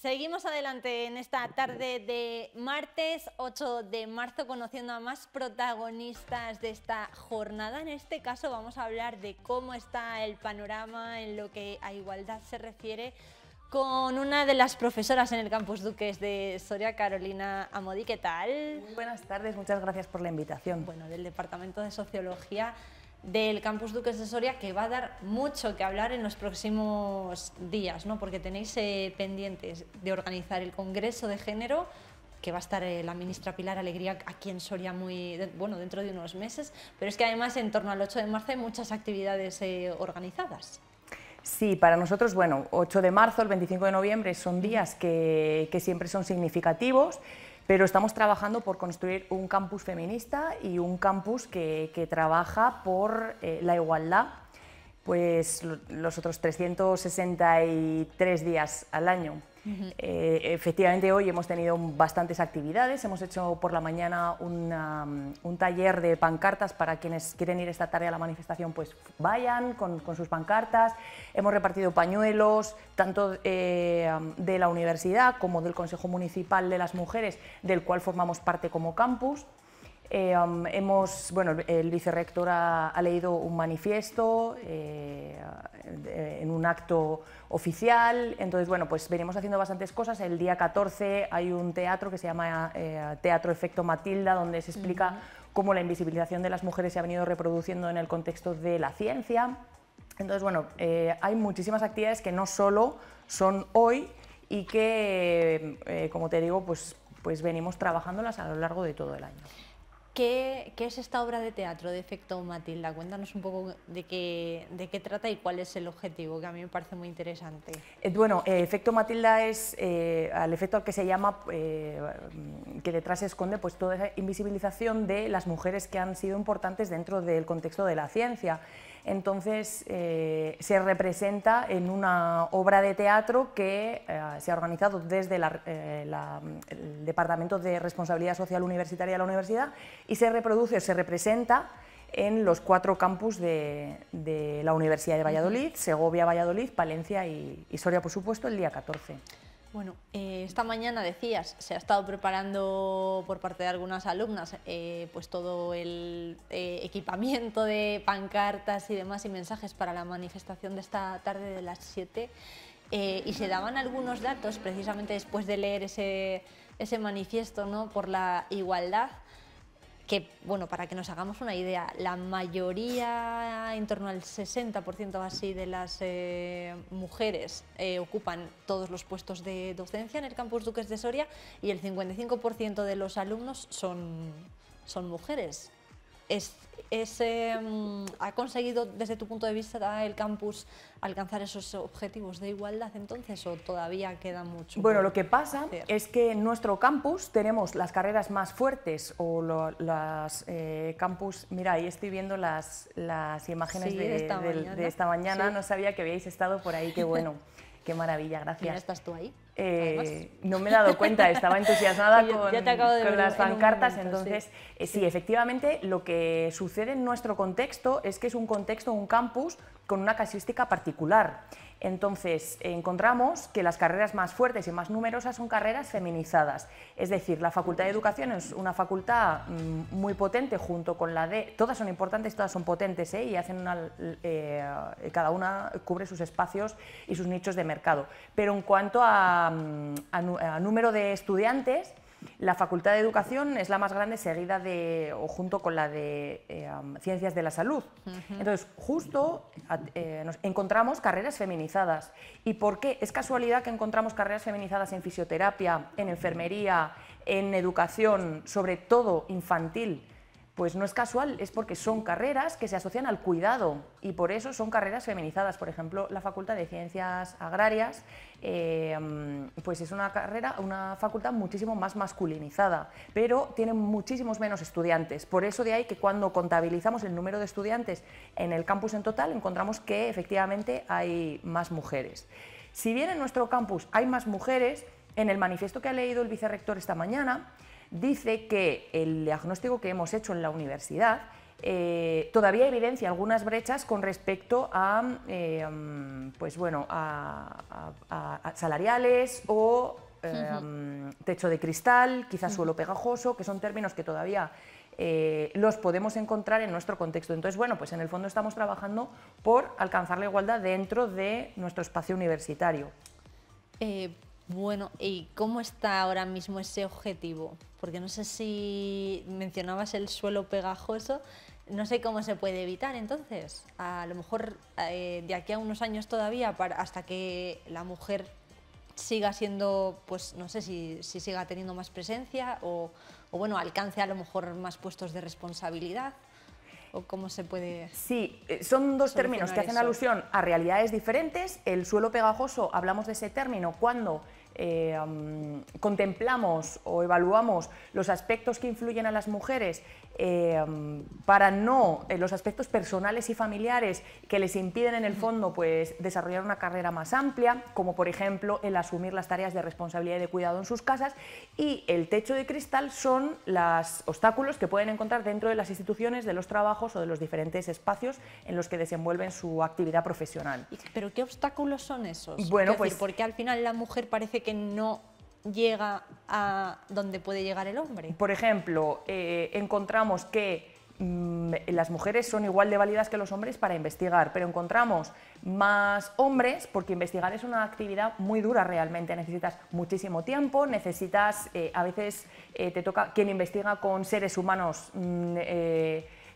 Seguimos adelante en esta tarde de martes 8 de marzo conociendo a más protagonistas de esta jornada. En este caso vamos a hablar de cómo está el panorama en lo que a igualdad se refiere con una de las profesoras en el campus Duques de Soria, Carolina Amodi. ¿Qué tal? Muy buenas tardes, muchas gracias por la invitación. Bueno, del Departamento de Sociología del Campus Duques de Soria que va a dar mucho que hablar en los próximos días, ¿no? porque tenéis eh, pendientes de organizar el Congreso de Género, que va a estar eh, la ministra Pilar Alegría aquí en Soria muy, bueno, dentro de unos meses, pero es que además en torno al 8 de marzo hay muchas actividades eh, organizadas. Sí, para nosotros, bueno, 8 de marzo, el 25 de noviembre son días que siempre son significativos pero estamos trabajando por construir un campus feminista y un campus que, trabaja por eh, la igualdad pues los otros 363 días al año. Eh, efectivamente, hoy hemos tenido bastantes actividades. Hemos hecho por la mañana mm, un taller de pancartas para quienes quieren ir esta tarde a la manifestación, pues vayan con, sus pancartas. Hemos repartido pañuelos, tanto eh, de la universidad como del Consejo Municipal de las Mujeres, del cual formamos parte como campus. Eh, el vicerrector ha, leído un manifiesto eh, eh, en un acto oficial, entonces, bueno, pues venimos haciendo bastantes cosas. El día 14 hay un teatro que se llama Teatro Efecto Matilda, donde se explica cómo la invisibilización de las mujeres se ha venido reproduciendo en el contexto de la ciencia. Entonces, bueno, hay muchísimas actividades que no solo son hoy y que, como te digo, pues, pues venimos trabajándolas a lo largo de todo el año. ¿Qué, es esta obra de teatro de efecto Matilda? Cuéntanos un poco de qué, de qué trata y cuál es el objetivo, que a mí me parece muy interesante. Eh, bueno, eh, efecto Matilda es eh, al efecto al que se llama, eh, que detrás se esconde pues, toda esa invisibilización de las mujeres que han sido importantes dentro del contexto de la ciencia. Entonces eh, se representa en una obra de teatro que eh, se ha organizado desde eh, el Departamento de Responsabilidad Social Universitaria de la Universidad y se reproduce se representa en los cuatro campus de, la Universidad de Valladolid, Segovia, Valladolid, Palencia y Soria, por supuesto, el día 14. Bueno, eh, esta mañana decías, se ha estado preparando por parte de algunas alumnas eh, pues todo el eh, equipamiento de pancartas y demás y mensajes para la manifestación de esta tarde de las 7 y se daban algunos datos precisamente después de leer ese, manifiesto por la igualdad que, bueno, para que nos hagamos una idea, la mayoría, en torno al 60% así de las eh, mujeres eh, ocupan todos los puestos de docencia en el campus Duques de Soria y el 55% de los alumnos son, son mujeres es, em, ¿Ha conseguido desde tu punto de vista el campus alcanzar esos objetivos de igualdad entonces o todavía queda mucho? Bueno, lo que pasa es que en nuestro campus tenemos las carreras más fuertes o los las eh, campus, mira, ahí estoy viendo las, las imágenes de, esta mañana, no sabía que habíais estado por ahí, qué bueno, qué maravilla, gracias. Mira, ¿Estás tú ahí? Eh, no me he dado cuenta, estaba entusiasmada con, las pancartas. entonces, eh, sí. efectivamente, lo que sucede en nuestro contexto es que es un contexto, un campus con una casuística particular. Entonces, encontramos que las carreras más fuertes y más numerosas son carreras feminizadas. Es decir, la Facultad de Educación es una facultad mm, muy potente junto con la de... Todas son importantes, todas son potentes ¿eh? y hacen una, eh, eh, cada una cubre sus espacios y sus nichos de mercado. Pero en cuanto a mm, número de estudiantes, la Facultad de Educación es la más grande, seguida de, o junto con la de em, Ciencias de la Salud. Entonces, justo eh, encontramos carreras feminizadas. ¿Y por qué? Es casualidad que encontramos carreras feminizadas en fisioterapia, en enfermería, en educación, sobre todo infantil pues no es casual, es porque son carreras que se asocian al cuidado y por eso son carreras feminizadas. Por ejemplo, la Facultad de Ciencias Agrarias, eh, pues es una carrera, una facultad muchísimo más masculinizada, pero tiene muchísimos menos estudiantes. Por eso de ahí que cuando contabilizamos el número de estudiantes en el campus en total, encontramos que efectivamente hay más mujeres. Si bien en nuestro campus hay más mujeres, en el manifiesto que ha leído el vicerrector esta mañana, dice que el diagnóstico que hemos hecho en la universidad eh, todavía evidencia algunas brechas con respecto a, eh, pues bueno, a, salariales o eh, techo de cristal, quizás suelo pegajoso, que son términos que todavía los podemos encontrar en nuestro contexto. Entonces, bueno, pues en el fondo estamos trabajando por alcanzar la igualdad dentro de nuestro espacio universitario. Bueno, ¿y cómo está ahora mismo ese objetivo? Porque no sé si mencionabas el suelo pegajoso, no sé cómo se puede evitar entonces. A lo mejor eh, de aquí a unos años todavía, hasta que la mujer siga siendo, pues no sé si, siga teniendo más presencia o, o, bueno, alcance a lo mejor más puestos de responsabilidad. ¿O cómo se puede.? Sí, eh, son dos términos que hacen alusión a realidades diferentes. El suelo pegajoso, hablamos de ese término cuando eh, contemplamos o evaluamos los aspectos que influyen a las mujeres eh, para no eh, los aspectos personales y familiares que les impiden en el fondo pues, desarrollar una carrera más amplia, como por ejemplo el asumir las tareas de responsabilidad y de cuidado en sus casas y el techo de cristal son los obstáculos que pueden encontrar dentro de las instituciones, de los trabajos o de los diferentes espacios en los que desenvuelven su actividad profesional. ¿Pero qué obstáculos son esos? Bueno, pues porque al final la mujer parece que no llega a donde puede llegar el hombre. Por ejemplo, eh, encontramos que mm, las mujeres son igual de válidas que los hombres para investigar, pero encontramos más hombres porque investigar es una actividad muy dura realmente. Necesitas muchísimo tiempo, necesitas, eh, a veces eh, te toca, quien investiga con seres humanos... Mm,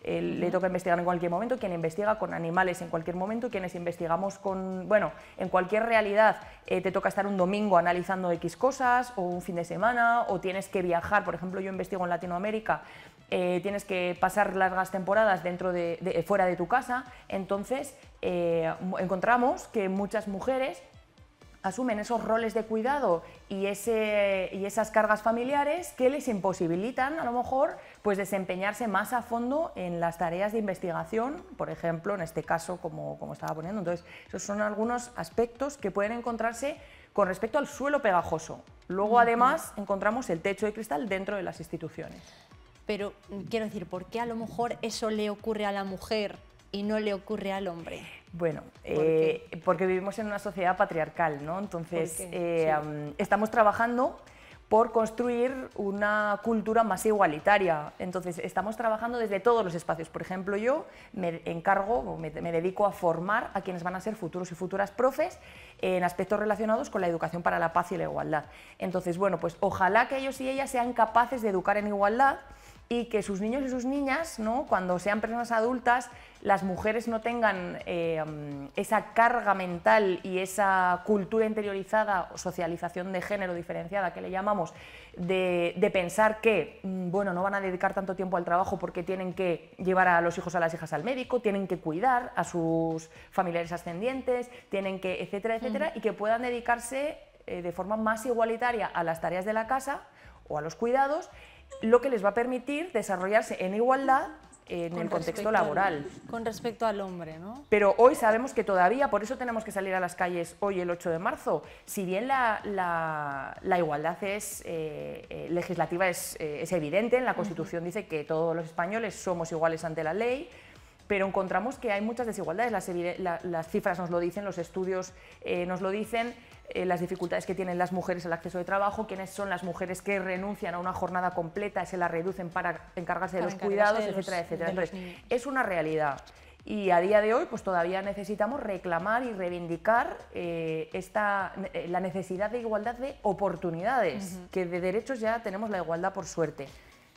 le toca investigar en cualquier momento, quien investiga con animales en cualquier momento, quienes investigamos con, bueno, en cualquier realidad eh, te toca estar un domingo analizando X cosas o un fin de semana o tienes que viajar, por ejemplo yo investigo en Latinoamérica, eh, tienes que pasar largas temporadas dentro de, fuera de tu casa, entonces eh, encontramos que muchas mujeres asumen esos roles de cuidado y, esas cargas familiares que les imposibilitan a lo mejor pues desempeñarse más a fondo en las tareas de investigación, por ejemplo, en este caso como estaba poniendo. Entonces, esos son algunos aspectos que pueden encontrarse con respecto al suelo pegajoso. Luego, además, encontramos el techo de cristal dentro de las instituciones. Pero mm, quiero decir, ¿por qué a lo mejor eso le ocurre a la mujer y no le ocurre al hombre? Bueno, eh, porque vivimos en una sociedad patriarcal, ¿no? Entonces, eh, estamos trabajando por construir una cultura más igualitaria. Entonces, estamos trabajando desde todos los espacios. Por ejemplo, yo me encargo, me dedico a formar a quienes van a ser futuros y futuras profes en aspectos relacionados con la educación para la paz y la igualdad. Entonces, bueno, pues ojalá que ellos y ellas sean capaces de educar en igualdad y que sus niños y sus niñas, cuando sean personas adultas, las mujeres no tengan eh, esa carga mental y esa cultura interiorizada, o socialización de género diferenciada que le llamamos, de, pensar que mm, bueno, no van a dedicar tanto tiempo al trabajo porque tienen que llevar a los hijos a las hijas al médico, tienen que cuidar a sus familiares ascendientes, tienen que, etcétera, etcétera, y que puedan dedicarse eh, de forma más igualitaria a las tareas de la casa o a los cuidados lo que les va a permitir desarrollarse en igualdad en el contexto laboral. con respecto al hombre, ¿no? Pero hoy sabemos que todavía, por eso tenemos que salir a las calles hoy el 8 de marzo, si bien la, igualdad es eh, eh, legislativa eh, es, evidente, en la Constitución dice que todos los españoles somos iguales ante la ley, pero encontramos que hay muchas desigualdades, las, cifras nos lo dicen, los estudios eh, nos lo dicen, eh, las dificultades que tienen las mujeres al acceso de trabajo, quiénes son las mujeres que renuncian a una jornada completa, se la reducen para encargarse de los cuidados, etcétera, etcétera. Entonces, es una realidad. Y a día de hoy, pues todavía necesitamos reclamar y reivindicar eh, la necesidad de igualdad de oportunidades, que de derechos ya tenemos la igualdad por suerte.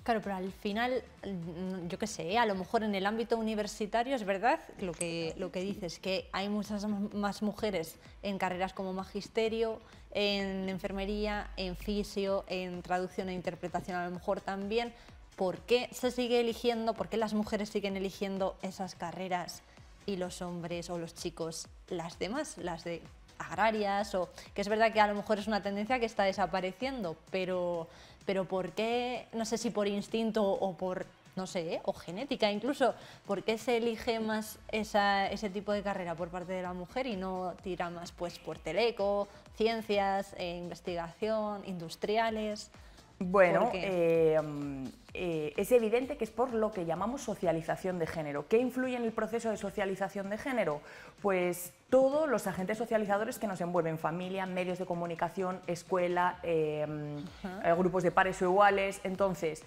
Claro, pero al final, mm, yo qué sé, a lo mejor en el ámbito universitario es verdad lo que, lo que dices, que hay muchas más mujeres en carreras como magisterio, en enfermería, en fisio, en traducción e interpretación a lo mejor también. ¿Por qué se sigue eligiendo, por qué las mujeres siguen eligiendo esas carreras y los hombres o los chicos las demás, las de agrarias o que es verdad que a lo mejor es una tendencia que está desapareciendo, pero, ¿por qué? No sé si por instinto o por no sé, ¿eh? o genética incluso, ¿por qué se elige más ese tipo de carrera por parte de la mujer y no tira más pues por teleco, ciencias, eh, investigación, industriales? Bueno, eh, eh, es evidente que es por lo que llamamos socialización de género. ¿Qué influye en el proceso de socialización de género? Pues todos los agentes socializadores que nos envuelven, familia, medios de comunicación, escuela, em, eh, grupos de pares o iguales. Entonces,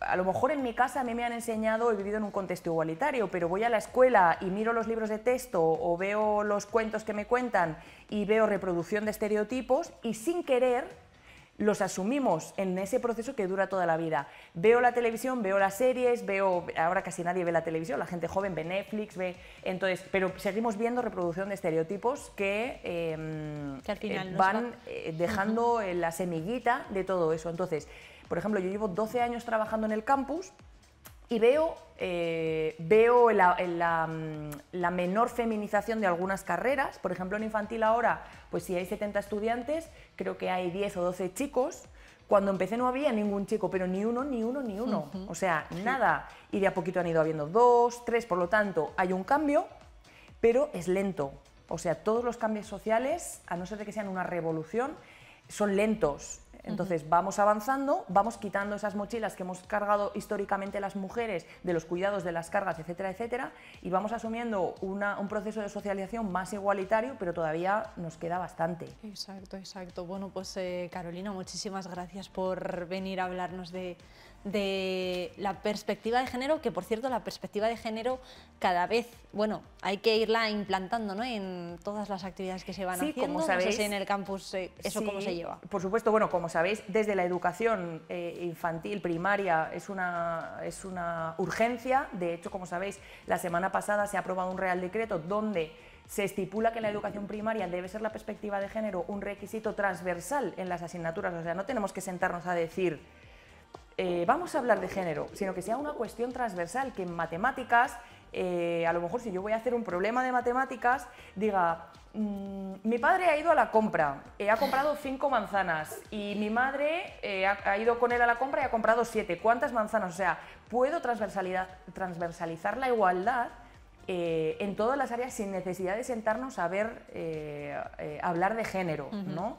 a lo mejor en mi casa a mí me han enseñado, he vivido en un contexto igualitario, pero voy a la escuela y miro los libros de texto o veo los cuentos que me cuentan y veo reproducción de estereotipos y sin querer los asumimos en ese proceso que dura toda la vida. Veo la televisión, veo las series, veo, ahora casi nadie ve la televisión, la gente joven ve Netflix, ve, entonces, pero seguimos viendo reproducción de estereotipos que, em, eh, van eh, dejando la semillita de todo eso. Entonces, por ejemplo, yo llevo 12 años trabajando en el campus, y veo, eh, veo mm, la, menor feminización de algunas carreras. Por ejemplo, en infantil ahora, pues si hay 70 estudiantes, creo que hay 10 o 12 chicos. Cuando empecé no había ningún chico, pero ni uno, ni uno, ni uno. O sea, nada. Y de a poquito han ido habiendo dos, tres, por lo tanto, hay un cambio, pero es lento. O sea, todos los cambios sociales, a no ser de que sean una revolución, son lentos entonces vamos avanzando, vamos quitando esas mochilas que hemos cargado históricamente las mujeres de los cuidados, de las cargas, etcétera, etcétera, y vamos asumiendo un proceso de socialización más igualitario, pero todavía nos queda bastante. Exacto, exacto. Bueno, pues eh, Carolina, muchísimas gracias por venir a hablarnos de de la perspectiva de género, que por cierto la perspectiva de género cada vez, bueno, hay que irla implantando en todas las actividades que se van a haciendo. en el campus eh, eso cómo se lleva. Por supuesto, bueno, como sabéis, desde la educación eh, infantil, primaria, es una, es una urgencia. De hecho, como sabéis, la semana pasada se ha aprobado un Real Decreto donde se estipula que la educación primaria debe ser la perspectiva de género un requisito transversal en las asignaturas. O sea, no tenemos que sentarnos a decir eh, vamos a hablar de género, sino que sea una cuestión transversal, que en matemáticas, eh, a lo mejor si yo voy a hacer un problema de matemáticas, diga, mm, mi padre ha ido a la compra, eh, ha comprado cinco manzanas y mi madre ha, ido con él a la compra y ha comprado siete, ¿cuántas manzanas? O sea, puedo transversalizar la igualdad. en todas las áreas sin necesidad de sentarnos a ver, hablar de género, ¿no?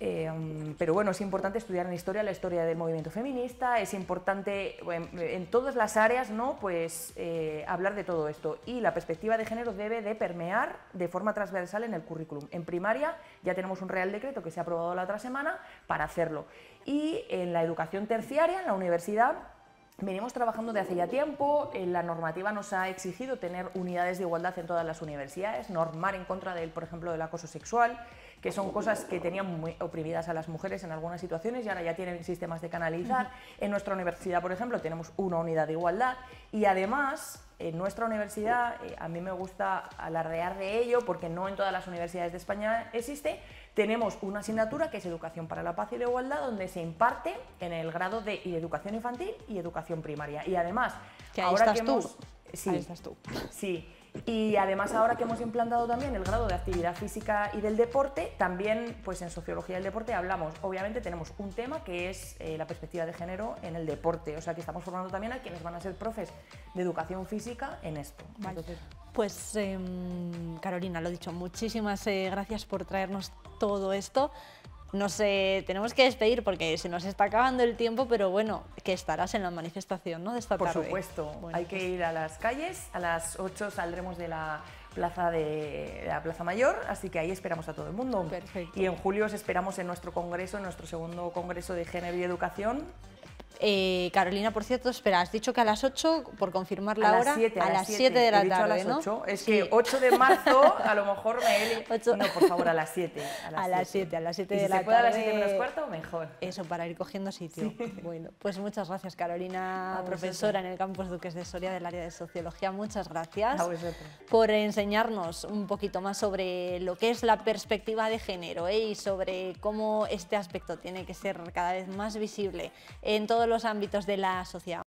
Em, pero bueno, es importante estudiar en historia la historia del movimiento feminista, es importante em, en, todas las áreas ¿no? pues, eh, hablar de todo esto y la perspectiva de género debe de permear de forma transversal en el currículum. En primaria ya tenemos un real decreto que se ha aprobado la otra semana para hacerlo y en la educación terciaria, en la universidad, Venimos trabajando de hace ya tiempo, la normativa nos ha exigido tener unidades de igualdad en todas las universidades, normar en contra del, por ejemplo, del acoso sexual, que son cosas que tenían muy oprimidas a las mujeres en algunas situaciones y ahora ya tienen sistemas de canalizar. En nuestra universidad, por ejemplo, tenemos una unidad de igualdad y además en nuestra universidad, eh, a mí me gusta alardear de ello porque no en todas las universidades de España existe, tenemos una asignatura que es Educación para la Paz y la Igualdad, donde se imparte en el grado de Educación Infantil y Educación Primaria. Y además, ahora que tú. estás tú. Sí, y además ahora que hemos implantado también el grado de actividad física y del deporte, también pues en sociología del deporte hablamos, obviamente tenemos un tema que es eh, la perspectiva de género en el deporte, o sea que estamos formando también a quienes van a ser profes de educación física en esto. pues em, Carolina, lo he dicho, muchísimas eh, gracias por traernos todo esto. Nos tenemos que despedir porque se nos está acabando el tiempo, pero bueno, que estarás en la manifestación ¿no? de esta Por tarde. Por supuesto, hay que pues ir a las calles, a las 8 saldremos de la plaza de, de, la Plaza Mayor, así que ahí esperamos a todo el mundo. Perfecto. Y en julio os esperamos en nuestro congreso, en nuestro segundo congreso de género y educación, eh, Carolina, por cierto, espera, has dicho que a las 8, por confirmar la hora, a, las 7, de la tarde, a las 8. ¿no? Es que 8 de marzo, a lo mejor me... No, por favor, a las 7. A las 7, a las 7 de la se puede a las 7 menos cuarto, mejor. Eso, para ir cogiendo sitio. Bueno, pues muchas gracias, Carolina, profesora en el campus Duques de Soria del área de Sociología. Muchas gracias por enseñarnos un poquito más sobre lo que es la perspectiva de género ¿eh? y sobre cómo este aspecto tiene que ser cada vez más visible en todo todos los ámbitos de la sociedad.